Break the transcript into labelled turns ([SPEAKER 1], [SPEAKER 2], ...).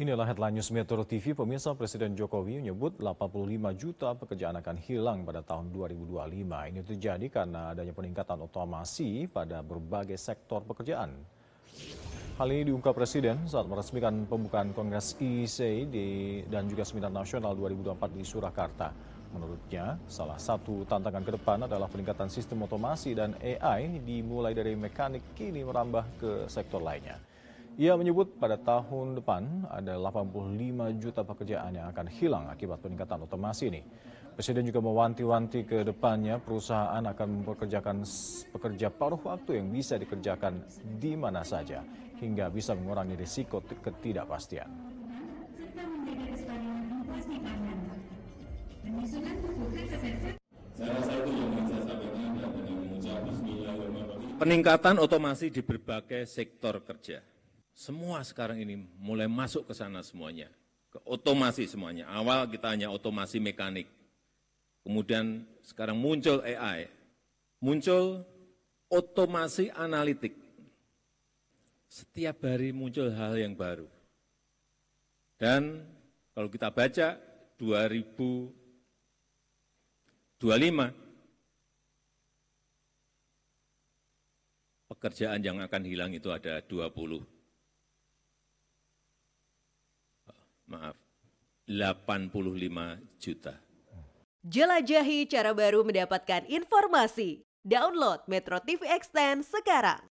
[SPEAKER 1] Inilah headline news Metro TV. Pemirsa Presiden Jokowi menyebut 85 juta pekerjaan akan hilang pada tahun 2025. Ini terjadi karena adanya peningkatan otomasi pada berbagai sektor pekerjaan. Hal ini diungkap Presiden saat meresmikan pembukaan Kongres IC di, dan juga Seminar Nasional 2024 di Surakarta. Menurutnya, salah satu tantangan ke depan adalah peningkatan sistem otomasi dan AI dimulai dari mekanik kini merambah ke sektor lainnya. Ia menyebut pada tahun depan ada 85 juta pekerjaan yang akan hilang akibat peningkatan otomasi ini. Presiden juga mewanti-wanti ke depannya perusahaan akan mempekerjakan pekerja paruh waktu yang bisa dikerjakan di mana saja hingga bisa mengurangi risiko ketidakpastian.
[SPEAKER 2] Peningkatan otomasi di berbagai sektor kerja semua sekarang ini mulai masuk ke sana semuanya, ke otomasi semuanya. Awal kita hanya otomasi mekanik, kemudian sekarang muncul AI, muncul otomasi analitik. Setiap hari muncul hal yang baru. Dan kalau kita baca 2025, pekerjaan yang akan hilang itu ada 20 maaf, 85 juta. Jelajahi cara baru mendapatkan informasi. Download Metro TV Extend
[SPEAKER 1] sekarang.